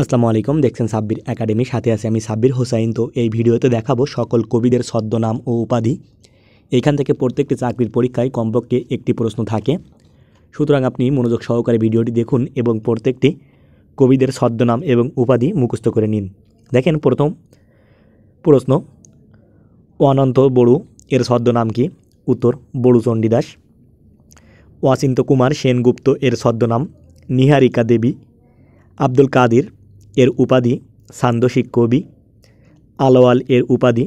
আসসালামু আলাইকুম দেখছেন সাব্বির একাডেমি সাথে আছে আমি সাব্বির হোসাইন তো এই ভিডিওতে দেখাবো সকল কবিদের ছদ্মনাম ও উপাধি এইখান থেকে প্রত্যেকটি চাকরির পরীক্ষায় কমপক্ষে একটি প্রশ্ন থাকে সুতরাং আপনি মনোযোগ সহকারে ভিডিওটি দেখুন এবং প্রত্যেকটি কবিদের ছদ্মনাম এবং উপাধি মুখস্থ করে নিন দেখেন প্রথম প্রশ্ন অনন্ত বড়ু এর ছদ্মনাম কি উত্তর বড়ু চণ্ডীদাস ওয়াসিন্ত কুমার সেনগুপ্ত এর ছদ্মনাম নিহারিকা দেবী আব্দুল কাদির এর উপাধি সান্দসিক কবি আলোয়াল এর উপাধি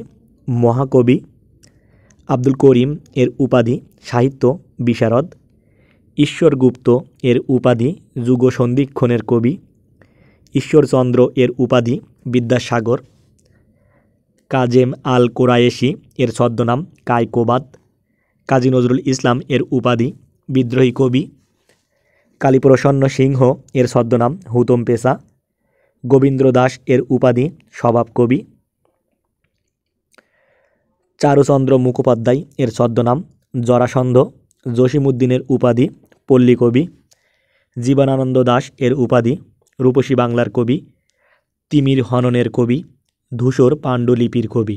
মহাকবি আব্দুল করিম এর উপাধি সাহিত্য বিশারদ ঈশ্বরগুপ্ত এর উপাধি যুগসন্ধিক্ষণের কবি ঈশ্বরচন্দ্র এর উপাধি বিদ্যাসাগর কাজেম আল কোরায়েশি এর ছদ্মনাম কায়কোবাদ কাজী নজরুল ইসলাম এর উপাধি বিদ্রোহী কবি কালীপ্রসন্ন সিংহ এর ছদ্মনাম হুতম পেশা গোবিন্দ্র দাস এর উপাধি স্বভাব কবি চারুচন্দ্র মুখোপাধ্যায় এর ছদ্মনাম জরাসন্ধ জসিমুদ্দিনের উপাধি পল্লী কবি জীবনানন্দ দাস এর উপাধি রূপসী বাংলার কবি তিমির হননের কবি ধূসর পাণ্ডুলিপির কবি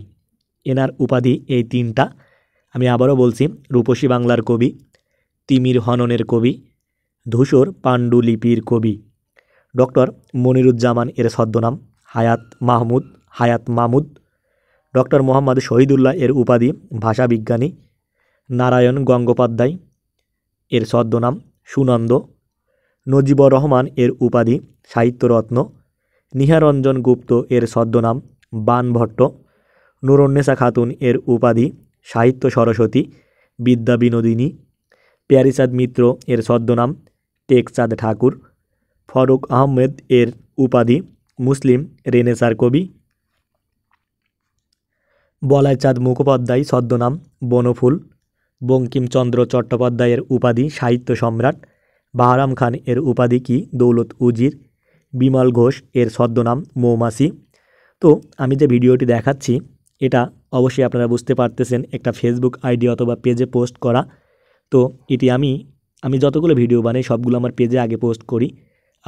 এনার উপাধি এই তিনটা আমি আবারও বলছি রূপসী বাংলার কবি তিমির হননের কবি ধূসর পাণ্ডুলিপির কবি ডক্টর মনিরুজ্জামান এর ছদ্মনাম হায়াত মাহমুদ হায়াত মাহমুদ ডক্টর মোহাম্মদ শহীদুল্লাহ এর উপাধি ভাষাবিজ্ঞানী নারায়ণ গঙ্গোপাধ্যায় এর ছদ্মনাম সুনন্দ নজিবর রহমান এর উপাধি সাহিত্যরত্ন নিহারঞ্জন গুপ্ত এর ছদ্মনাম বানভট্ট নুরন্নেসা খাতুন এর উপাধি সাহিত্য সরস্বতী বিদ্যা বিনোদিনী প্যারিচাঁদ মিত্র এর ছদ্মনাম টেকচাঁদ ঠাকুর ফারুক আহমেদ এর উপাধি মুসলিম রেনেসার কবি বলাইচাঁদ মুখোপাধ্যায় ছদ্মনাম বনফুল বঙ্কিমচন্দ্র চট্টোপাধ্যায়ের উপাধি সাহিত্য সম্রাট বাহারাম খান এর উপাধি কি দৌলত উজির বিমল ঘোষ এর ছদ্মনাম মৌমাসি তো আমি যে ভিডিওটি দেখাচ্ছি এটা অবশ্যই আপনারা বুঝতে পারতেছেন একটা ফেসবুক আইডি অথবা পেজে পোস্ট করা তো এটি আমি আমি যতগুলো ভিডিও বানাই সবগুলো আমার পেজে আগে পোস্ট করি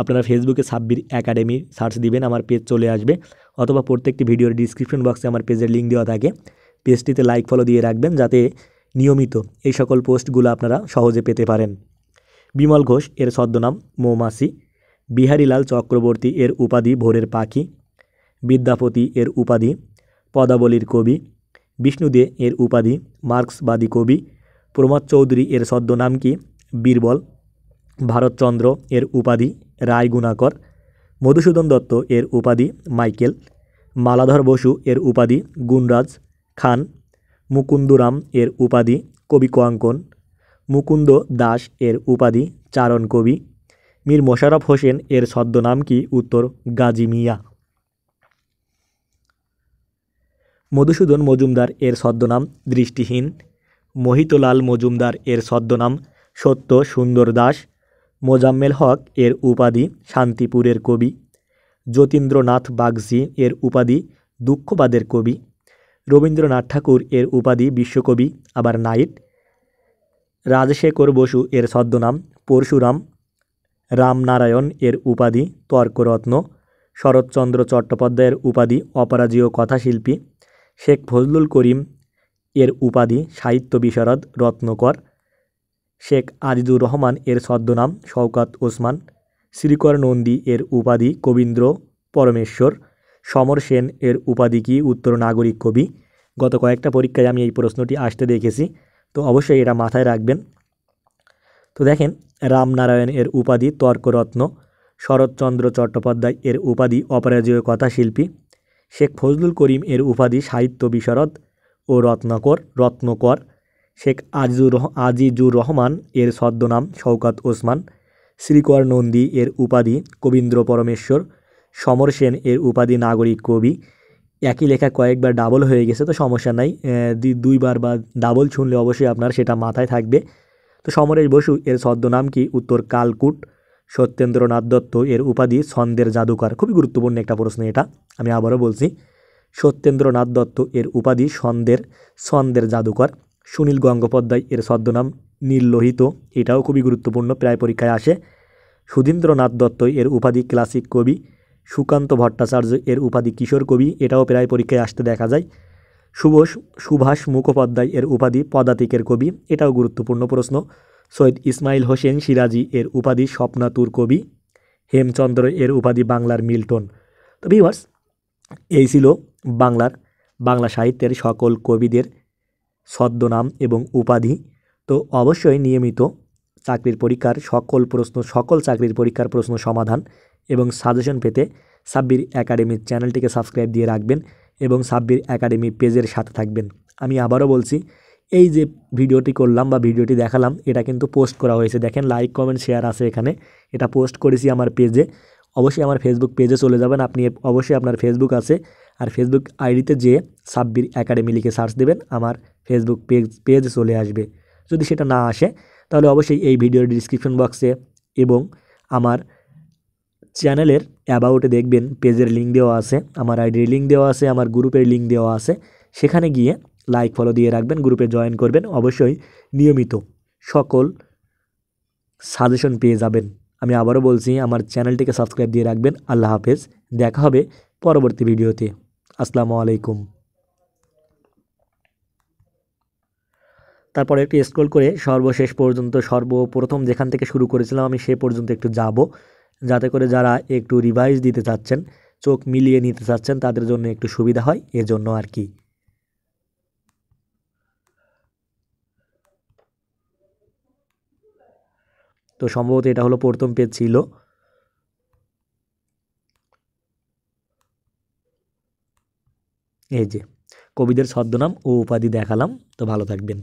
আপনারা ফেসবুকে সাব্বির একাডেমি সার্চ দিবেন আমার পেজ চলে আসবে অথবা প্রত্যেকটি ভিডিওর ডিসক্রিপশন বক্সে আমার পেজের লিঙ্ক দেওয়া থাকে পেজটিতে লাইক ফলো দিয়ে রাখবেন যাতে নিয়মিত এই সকল পোস্টগুলো আপনারা সহজে পেতে পারেন বিমল ঘোষ এর ছদ্মনাম মৌমাছি বিহারীলাল চক্রবর্তী এর উপাধি ভোরের পাখি বিদ্যাপতি এর উপাধি পদাবলীর কবি বিষ্ণু দে এর উপাধি মার্ক্সবাদী কবি প্রমোদ চৌধুরী এর ছদ্মনাম কি বীরবল ভারতচন্দ্র এর উপাধি রায় গুণাকর মধুসূদন দত্ত এর উপাধি মাইকেল মালাধর বসু এর উপাধি গুণরাজ খান মুকুন্দরাম এর উপাধি কবি কোয়াঙ্কন মুকুন্দ দাস এর উপাধি চারণ কবি মীর মোশারফ হোসেন এর ছদ্মনাম কি উত্তর গাজী মিয়া মধুসূদন মজুমদার এর ছদ্মনাম দৃষ্টিহীন মোহিতলাল মজুমদার এর ছদ্মনাম সত্য সুন্দর দাস মোজাম্মেল হক এর উপাধি শান্তিপুরের কবি যতীন্দ্রনাথ বাগজি এর উপাধি দুঃখবাদের কবি রবীন্দ্রনাথ ঠাকুর এর উপাধি বিশ্বকবি আবার নাইট রাজশেখর বসু এর ছদ্মনাম পরশুরাম রামনারায়ণ এর উপাধি তর্করত্ন শরৎচন্দ্র চট্টোপাধ্যায়ের উপাধি অপরাজীয় কথাশিল্পী শেখ ফজলুল করিম এর উপাধি সাহিত্য বিশারদ রত্নকর শেখ আজিজুর রহমান এর ছদ্মনাম শওকাত ওসমান শ্রীকর নন্দী এর উপাধি কবীন্দ্র পরমেশ্বর সমর সেন এর উপাধি কি উত্তর নাগরিক কবি গত কয়েকটা পরীক্ষায় আমি এই প্রশ্নটি আসতে দেখেছি তো অবশ্যই এটা মাথায় রাখবেন তো দেখেন রামনারায়ণ এর উপাধি তর্করত্ন শরৎচন্দ্র চট্টোপাধ্যায় এর উপাধি অপরাজেয় কথাশিল্পী শেখ ফজলুল করিম এর উপাধি সাহিত্য বিশরদ ও রত্নকর রত্নকর শেখ আজিজুর আজিজুর রহমান এর ছদ্মনাম শওকাত ওসমান শ্রীকর নন্দী এর উপাধি কবীন্দ্র পরমেশ্বর সমর সেন এর উপাধি নাগরিক কবি একই লেখা কয়েকবার ডাবল হয়ে গেছে তো সমস্যা নাই দুইবার বা ডাবল শুনলে অবশ্যই আপনার সেটা মাথায় থাকবে তো সমরেশ বসু এর ছদ্মনাম কি উত্তর কালকুট সত্যেন্দ্রনাথ দত্ত এর উপাধি ছন্দের জাদুকর খুবই গুরুত্বপূর্ণ একটা প্রশ্ন এটা আমি আবারও বলছি সত্যেন্দ্রনাথ দত্ত এর উপাধি ছন্দের ছন্দের জাদুকর সুনীল গঙ্গোপাধ্যায় এর ছদ্মনাম নীললোহিত এটাও খুবই গুরুত্বপূর্ণ প্রায় পরীক্ষায় আসে সুধীন্দ্রনাথ দত্ত এর উপাধি ক্লাসিক কবি সুকান্ত ভট্টাচার্য এর উপাধি কিশোর কবি এটাও প্রায় পরীক্ষায় আসতে দেখা যায় সুভোষ সুভাষ মুখোপাধ্যায় এর উপাধি পদাতিকের কবি এটাও গুরুত্বপূর্ণ প্রশ্ন সৈয়দ ইসমাইল হোসেন সিরাজি এর উপাধি স্বপ্নাতুর কবি হেমচন্দ্র এর উপাধি বাংলার মিল্টন তো ভিভার্স এই ছিল বাংলার বাংলা সাহিত্যের সকল কবিদের ছদ্মনাম এবং উপাধি তো অবশ্যই নিয়মিত চাকরির পরীক্ষার সকল প্রশ্ন সকল চাকরির পরীক্ষার প্রশ্ন সমাধান এবং সাজেশন পেতে সাব্বির একাডেমির চ্যানেলটিকে সাবস্ক্রাইব দিয়ে রাখবেন এবং সাব্বির একাডেমি পেজের সাথে থাকবেন আমি আবারও বলছি এই যে ভিডিওটি করলাম বা ভিডিওটি দেখালাম এটা কিন্তু পোস্ট করা হয়েছে দেখেন লাইক কমেন্ট শেয়ার আছে এখানে এটা পোস্ট করেছি আমার পেজে অবশ্যই আমার ফেসবুক পেজে চলে যাবেন আপনি অবশ্যই আপনার ফেসবুক আছে আর ফেসবুক আইডিতে যেয়ে সাব্বির একাডেমি লিখে সার্চ দেবেন আমার ফেসবুক পেজ পেজ চলে আসবে যদি সেটা না আসে তাহলে অবশ্যই এই ভিডিওর ডিসক্রিপশন বক্সে এবং আমার চ্যানেলের অ্যাবাউটে দেখবেন পেজের লিঙ্ক দেওয়া আছে আমার আইডির লিঙ্ক দেওয়া আছে আমার গ্রুপের লিঙ্ক দেওয়া আছে সেখানে গিয়ে লাইক ফলো দিয়ে রাখবেন গ্রুপে জয়েন করবেন অবশ্যই নিয়মিত সকল সাজেশন পেয়ে যাবেন আমি আবারও বলছি আমার চ্যানেলটিকে সাবস্ক্রাইব দিয়ে রাখবেন আল্লাহ হাফেজ দেখা হবে পরবর্তী ভিডিওতে আসসালামু আলাইকুম তারপরে একটু স্ক্রোল করে সর্বশেষ পর্যন্ত সর্বপ্রথম যেখান থেকে শুরু করেছিলাম আমি সে পর্যন্ত একটু যাব যাতে করে যারা একটু রিভাইজ দিতে চাচ্ছেন চোখ মিলিয়ে নিতে চাচ্ছেন তাদের জন্য একটু সুবিধা হয় এজন্য আর কি তো সম্ভবত এটা হলো প্রথম পেজ ছিল এই যে কবিদের ছদ্মনাম ও উপাধি দেখালাম তো ভালো থাকবেন